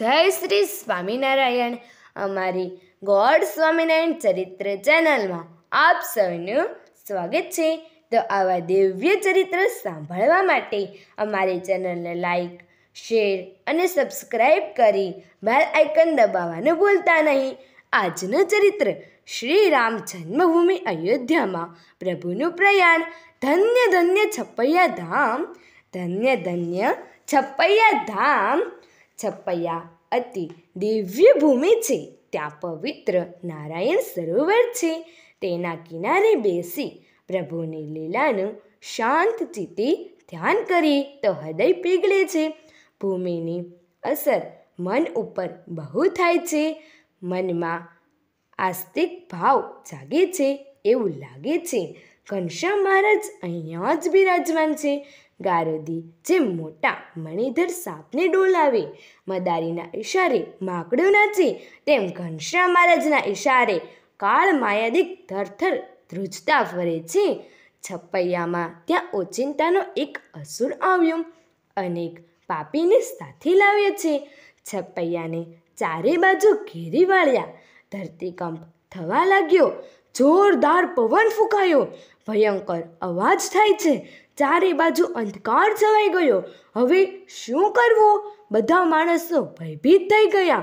જય શ્રી સ્વામિનારાયણ અમારી ગોડ સ્વામિનારાયણ ચરિત્ર ચેનલમાં આપ સૌનું સ્વાગત છે તો આવા દિવ્ય ચરિત્ર સાંભળવા માટે અમારી ચેનલને લાઈક શેર અને સબસ્ક્રાઈબ કરી બેલ આઇકન દબાવવાનું ભૂલતા નહીં આજનું ચરિત્ર શ્રી રામ જન્મભૂમિ અયોધ્યામાં પ્રભુનું પ્રયાણ ધન્ય ધન્ય છપૈયા ધામ ધન્ય ધન્ય છપૈયા ધામ છપ્પૈયા અતિ દિવ્ય ભૂમિ છે ત્યાં પવિત્ર નારાયણ સરોવર છે તેના કિનારે બેસી પ્રભુની લીલાનું શાંત ચિત્તે ધ્યાન કરીએ તો હૃદય પીગળે છે ભૂમિની અસર મન ઉપર બહુ થાય છે મનમાં આસ્તિક ભાવ જાગે છે એવું લાગે છે ઘનશ્યામ મહારાજ અહીંયા જ બિરાજમાન છે ગારદી જે મોટા મણિધર સાપને ડોલાવે મદારીના ઇશારે માકડો નાચે તેમ ઘનશ્યા મહારાજના ઇશારે કાળ માયાદિક ધરથર ધ્રુજતા ફરે છે છપૈયામાં ત્યાં ઓચિંતાનો એક અસુર આવ્યો અનેક પાપીને સાથે લાવે છે છપૈયાને ચારે બાજુ ઘેરી વાળ્યા ધરતીકંપ થવા લાગ્યો જોરદાર પવન ફૂંકાયો ભયંકર અવાજ થાય છે ચારે બાજુ અંધકાર છવાઈ ગયો હવે શું કરવું બધા માણસો ભયભીત થઈ ગયા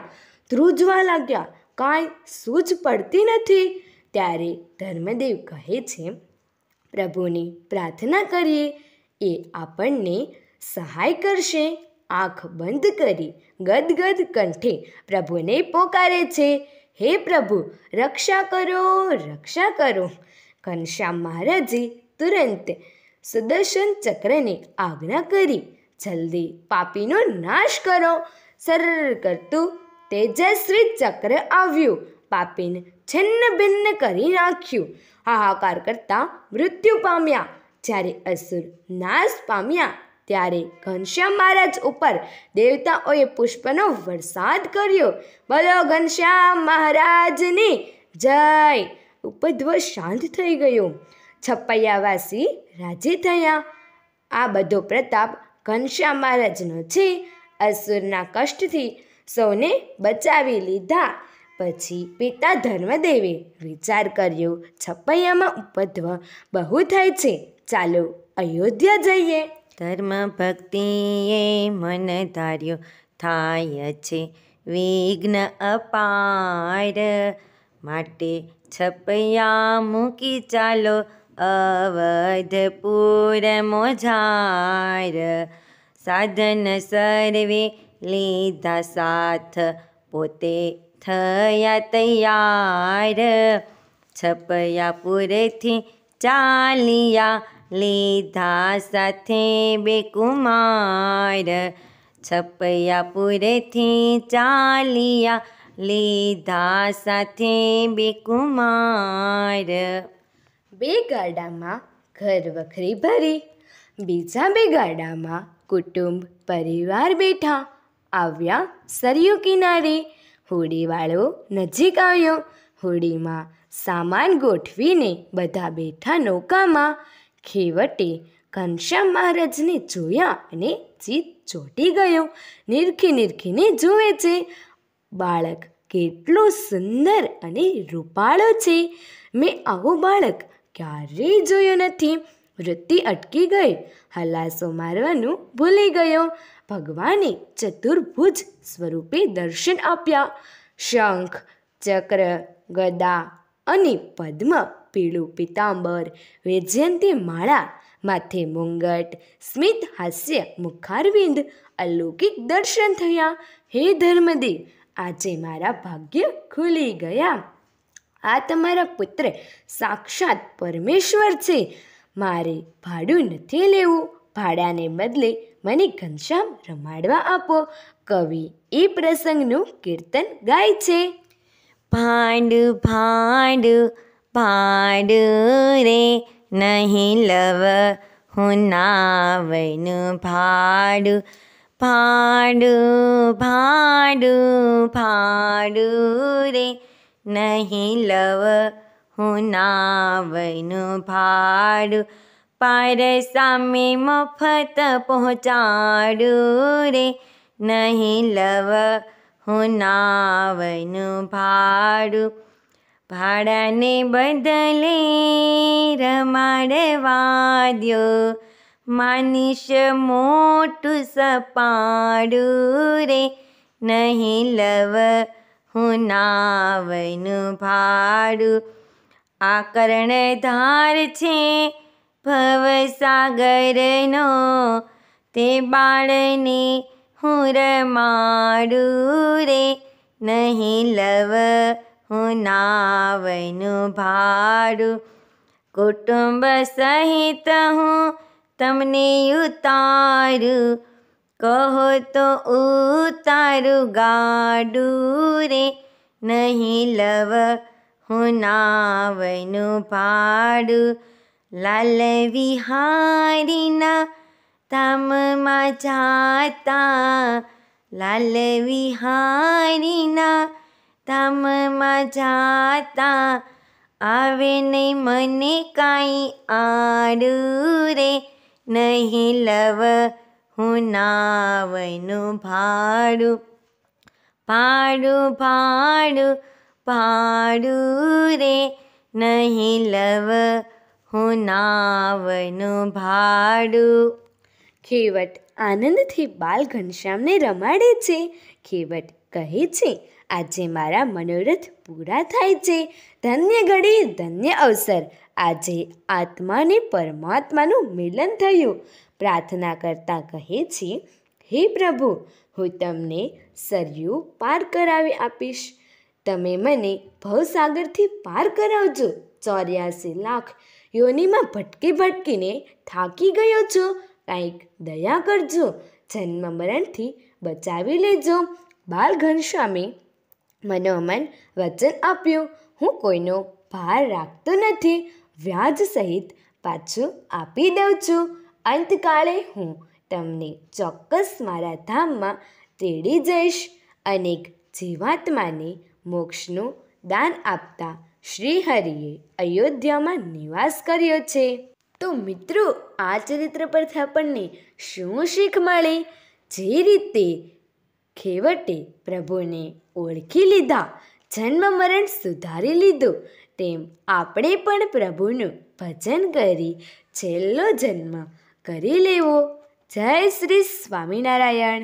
ધ્રુજવા લાગ્યા કાંઈ સૂઝ પડતી નથી ત્યારે ધર્મદેવ કહે છે પ્રભુની પ્રાર્થના કરીએ એ આપણને સહાય કરશે આંખ બંધ કરી ગદગદ કંઠે પ્રભુને પોકારે છે હે પ્રભુ રક્ષા કરો રક્ષા કરો ઘનશ્યામ મહારાજે તુરંત સુદર્શન ચક્રને આજ્ઞા કરી જલ્દી પાપીનો નાશ કરો સરળ કરતું તેજસ્વી ચક્ર આવ્યું પાપીને છિન્ન ભિન્ન કરી નાખ્યું હાહાકાર કરતા મૃત્યુ પામ્યા જ્યારે અસુર નાશ પામ્યા ત્યારે ઘનશ્યામ મહારાજ ઉપર દેવતાઓએ પુષ્પનો વરસાદ કર્યો બોલો ઘનશ્યામ મહારાજની જય ઉપદ્રવ શાંત થઈ ગયો છપૈયાવાસી રાજી થયા આ બધો પ્રતાપ ઘનશ્યામ મહારાજનો છે અસુરના કષ્ટથી સૌને બચાવી લીધા પછી પિતા ધર્મદેવે વિચાર કર્યો છપૈયામાં ઉપદ્વ બહુ થાય છે ચાલો અયોધ્યા જઈએ ધર્મ ભક્તિએ મન ધાર્યો થાય છે વિઘ્ન અપાર માટે છપૈયા મૂકી ચાલો અવધપુર મોઝાર સાધન સર્વે લીધા સાથ પોતે થયા તૈયાર છપૈયા પૂરેથી ચાલિયા लेधा सथे बेकुमाई रे छपैया पुरे थी चालिया लेधा सथे बेकुमाई रे बेगाडामा घर वखरी भरी बीजा बेगाडामा कुटुंब परिवार बैठा आव्या सरियो किनारी हुडी वालो नजिक आयो हुडी मा सामान गोठवी ने બધા बैठा नौका मा ખેવટે ઘનશ્યામ મહારાજને જોયા અને જીત ચોંટી ગયો નિરખી નિરખીને જુએ છે બાળક કેટલો સુંદર અને રૂપાળો છે મેં આવું બાળક ક્યારેય જોયો નથી વૃત્તિ અટકી ગઈ હલાસો મારવાનું ભૂલી ગયો ભગવાને ચતુર્ભુજ સ્વરૂપે દર્શન આપ્યા શંખ ચક્ર ગદા અને પદ્મ પીળું પિતાંબર વૈજયંતી માળા માથે મુંગટ સ્મિત હાસ્ય મુખારવિંદ અલૌકિક દર્શન થયા હે ધર્મદી આજે મારા ભાગ્ય ખુલી ગયા આ તમારા પુત્ર સાક્ષાત પરમેશ્વર છે મારે ભાડું નથી લેવું ભાડાને બદલે મને ઘનશ્યામ રમાડવા આપો કવિ એ પ્રસંગનું કીર્તન ગાય છે ભાંડ ભાંડ पाडु रे नहि लव हुनावन भाडु पाडु भाडु भाडु रे नहि लव हुनावन भाडु पर समे मफत पहुचाडु रे नहि लव हुनावन भाडु ભાડાને બદલે રમાડવા દ્યો માનીશ મોટું સપાડું રે નહીં લવ હું નાવનું ભાડું આકરણ ધાર છે ભવસાગરનો તે બાળને હું રમાડું રે નહીં લવ हुनावन भारु कुटुम्ब सहित हुँ तमने उतारु कहो तो उतारु गाडू रे नहीं लव हुनावन भारु लाल विहारी तम मा जाता लाल विहारी ધામમાં જાતા આવે નહીં મને કાંઈ આડું રે નહીં લવ હું નાવનું ભાડું ભાડું ભાડું ભાડું રે નહીં લવ હું નાવનું ભાડું ખેવટ આનંદથી બાલ ઘનશ્યામને રમાડે છે ખેવટ કહે છે આજે મારા મનોરથ પૂરા થાય છે ધન્ય ઘડી ધન્ય અવસર આજે આત્માને પરમાત્માનું મિલન થયું પ્રાર્થના કરતાં કહે છે હે પ્રભુ હું તમને સરયું પાર કરાવી આપીશ તમે મને ભવસાગરથી પાર કરાવજો ચોર્યાસી લાખ યોનિમાં ભટકી ભટકીને થાકી ગયો છો કાંઈક દયા કરજો જન્મ મરણથી બચાવી લેજો બાલ ઘનશ્યામે મને અમન વચન આપ્યું હું કોઈનો ભાર રાખતો નથી વ્યાજ સહિત પાછું આપી દઉં છું અંતકાળે હું તમને ચોક્કસ મારા ધામમાં તેડી જઈશ અનેક જીવાત્માને મોક્ષનું દાન આપતા શ્રી હરિએ અયોધ્યામાં નિવાસ કર્યો છે તો મિત્રો આ ચરિત્ર પરથી આપણને શું શીખ મળે જે રીતે ખેવટે પ્રભુને ઓળખી લીધા જન્મ મરણ સુધારી લીધું તેમ આપણે પણ પ્રભુનું ભજન કરી છેલ્લો જન્મ કરી લેવો જય શ્રી સ્વામિનારાયણ